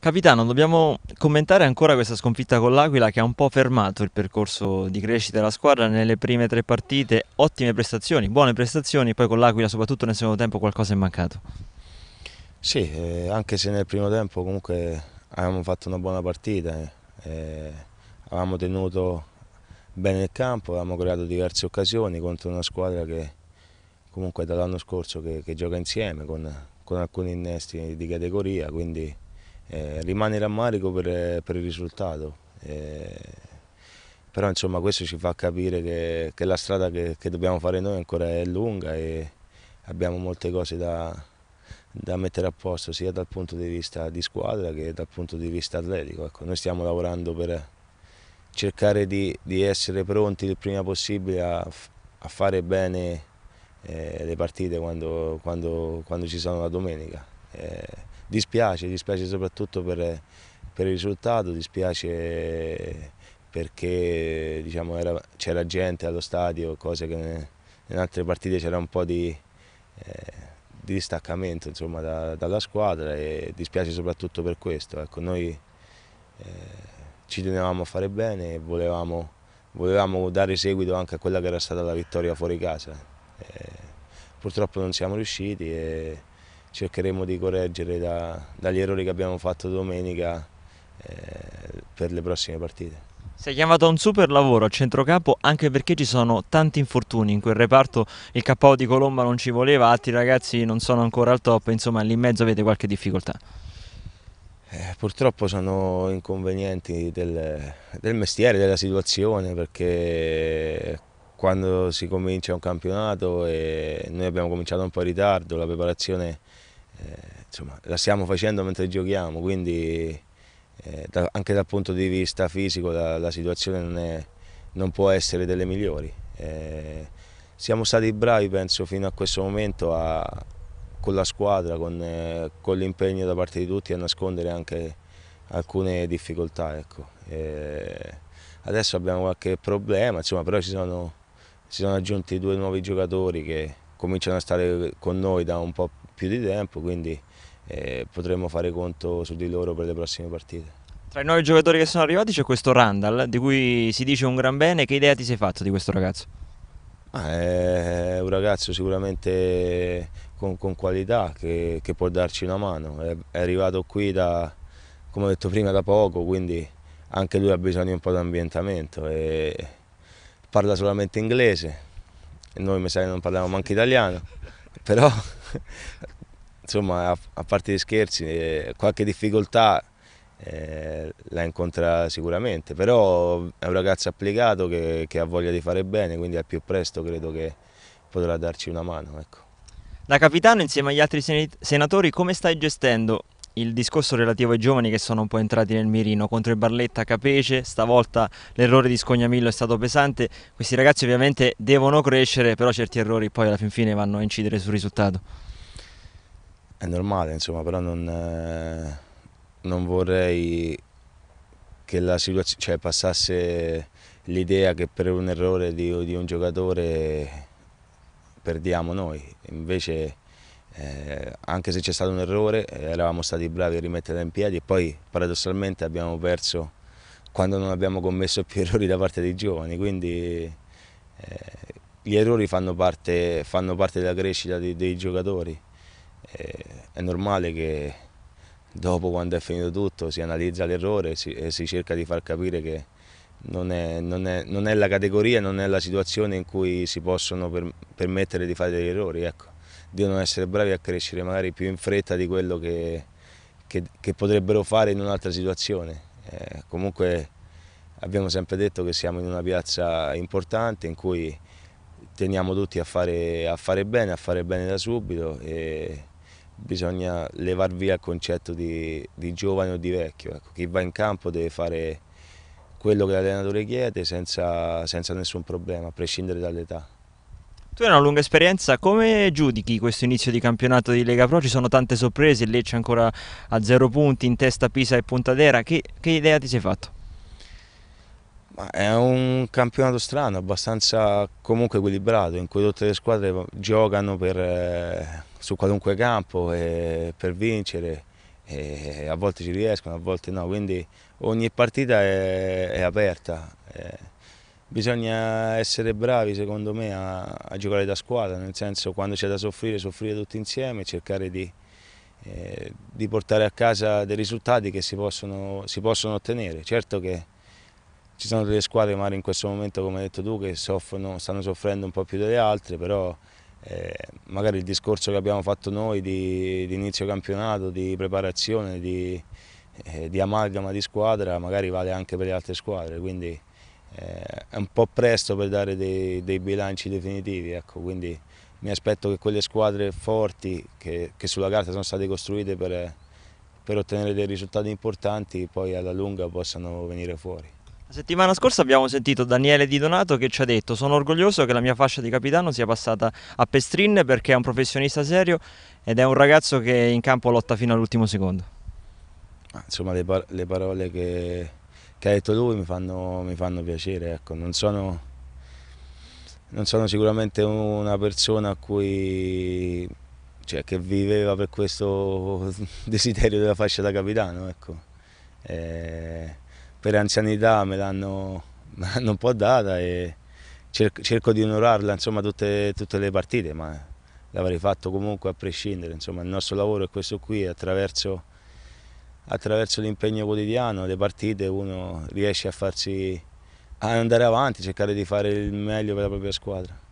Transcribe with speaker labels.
Speaker 1: Capitano, dobbiamo commentare ancora questa sconfitta con l'Aquila che ha un po' fermato il percorso di crescita della squadra nelle prime tre partite, ottime prestazioni, buone prestazioni, poi con l'Aquila soprattutto nel secondo tempo qualcosa è mancato.
Speaker 2: Sì, eh, anche se nel primo tempo comunque avevamo fatto una buona partita, eh, avevamo tenuto bene il campo, avevamo creato diverse occasioni contro una squadra che comunque dall'anno scorso che, che gioca insieme con, con alcuni innesti di categoria, quindi eh, rimane rammarico per, per il risultato, eh, però insomma questo ci fa capire che, che la strada che, che, dobbiamo fare noi ancora è lunga e abbiamo molte cose da, da, mettere a posto sia dal punto di vista di squadra che dal punto di vista atletico. Ecco, noi stiamo lavorando per cercare di, di, essere pronti il prima possibile a, a fare bene eh, le partite quando, quando, quando, ci sono la domenica eh, Dispiace, dispiace soprattutto per, per il risultato, dispiace perché diciamo, c'era gente allo stadio, cose che in altre partite c'era un po' di, eh, di distaccamento insomma, da, dalla squadra e dispiace soprattutto per questo. Ecco, noi eh, ci tenevamo a fare bene e volevamo, volevamo, dare seguito anche a quella che era stata la vittoria fuori casa. Eh, purtroppo non siamo riusciti. E, cercheremo di correggere da, dagli errori che abbiamo fatto domenica eh, per le prossime partite.
Speaker 1: Si è chiamato a un super lavoro a centrocampo anche perché ci sono tanti infortuni in quel reparto, il KO di Colomba non ci voleva, altri ragazzi non sono ancora al top, insomma lì in mezzo avete qualche difficoltà.
Speaker 2: Eh, purtroppo sono inconvenienti del, del mestiere, della situazione perché quando si comincia un campionato e noi abbiamo cominciato un po' in ritardo, la preparazione eh, insomma, la stiamo facendo mentre giochiamo, quindi eh, da, anche dal punto di vista fisico la, la situazione non, è, non, può essere delle migliori. Eh, siamo stati bravi penso fino a questo momento a, con la squadra, con, eh, con l'impegno da parte di tutti a nascondere anche alcune difficoltà. Ecco. Eh, adesso abbiamo qualche problema, insomma, però ci sono si sono aggiunti due nuovi giocatori che cominciano a stare con noi da un po' più di tempo, quindi eh, potremo fare conto su di loro per le prossime partite.
Speaker 1: Tra i nuovi giocatori che sono arrivati c'è questo Randall, di cui si dice un gran bene. Che idea ti sei fatto di questo ragazzo? Ah, è un ragazzo sicuramente
Speaker 2: con, con qualità che, che, può darci una mano. È, è, arrivato qui da, come ho detto prima, da poco, quindi anche lui ha bisogno di un po' di ambientamento. E parla solamente inglese, noi mi sa che non parliamo neanche italiano, però insomma a, a parte gli scherzi eh, qualche difficoltà eh, la incontra sicuramente, però è un ragazzo applicato che, che, ha voglia di fare bene, quindi al più presto credo che potrà darci una mano. Ecco.
Speaker 1: Da capitano insieme agli altri senatori come stai gestendo il discorso relativo ai giovani che sono un po' entrati nel mirino contro il Barletta Capece, stavolta l'errore di Scognamillo è stato pesante, questi ragazzi ovviamente devono crescere, però certi errori poi alla fin fine vanno a incidere sul risultato.
Speaker 2: È normale, insomma, però non, eh, non vorrei che la situazione cioè, passasse l'idea che per un errore di, di un giocatore perdiamo noi, invece eh, anche se c'è stato un errore, eh, eravamo stati bravi a rimetterla in piedi e poi paradossalmente abbiamo perso quando non abbiamo commesso più errori da parte dei giovani, quindi eh, gli errori fanno parte, fanno parte della crescita dei, dei giocatori. Eh, è normale che dopo quando è finito tutto si analizza l'errore si, e si cerca di far capire che non è, non, è, non è, la categoria, non è la situazione in cui si possono per, permettere di fare degli errori. Ecco devono essere bravi a crescere magari più in fretta di quello che, che, che potrebbero fare in un'altra situazione. Eh, comunque abbiamo sempre detto che siamo in una piazza importante in cui teniamo tutti a fare, a fare bene, a fare bene da subito e bisogna levar via il concetto di, di giovane o di vecchio. Ecco, chi va in campo deve fare quello che l'allenatore chiede senza, senza nessun problema, a prescindere dall'età.
Speaker 1: Tu hai una lunga esperienza, come giudichi questo inizio di campionato di Lega Pro? Ci sono tante sorprese, Lecce ancora a zero punti, in testa Pisa e Pontadera, che, che idea ti sei fatto? Ma è un
Speaker 2: campionato strano, abbastanza comunque equilibrato, in cui tutte le squadre giocano per, eh, su qualunque campo per vincere, a volte ci riescono, a volte no, quindi ogni partita è, è aperta. È, eh bisogna essere bravi secondo me a, a, giocare da squadra, nel senso quando c'è da soffrire, soffrire tutti insieme e cercare di, eh, di, portare a casa dei risultati che si possono, si possono, ottenere. Certo che ci sono delle squadre magari in questo momento, come hai detto tu, che soffrono, stanno soffrendo un po' più delle altre, però eh, magari il discorso che abbiamo fatto noi di, di inizio campionato, di preparazione, di, eh, di amalgama di squadra, magari vale anche per le altre squadre. Quindi, eh, è un po' presto per dare dei, dei bilanci definitivi, ecco, quindi mi aspetto che quelle squadre forti che, che sulla carta sono state costruite per, per ottenere dei risultati importanti poi alla lunga possano venire fuori.
Speaker 1: La settimana scorsa abbiamo sentito Daniele Di Donato che ci ha detto sono orgoglioso che la mia fascia di capitano sia passata a Pestrin perché è un professionista serio ed è un ragazzo che in campo lotta fino all'ultimo secondo. Ah, insomma le, par le parole che, che ha detto lui mi fanno, mi fanno piacere. Ecco. Non,
Speaker 2: sono, non, sono, sicuramente una persona a cui, cioè, che viveva per questo desiderio della fascia da capitano. Ecco. Eh, per anzianità me l'hanno, un po' data e cerco, cerco di onorarla insomma, tutte, tutte le partite, ma l'avrei fatto comunque a prescindere. Insomma, il nostro lavoro è questo qui, attraverso attraverso l'impegno quotidiano, le partite, uno riesce a farsi a andare avanti, cercare di fare il meglio per la propria squadra.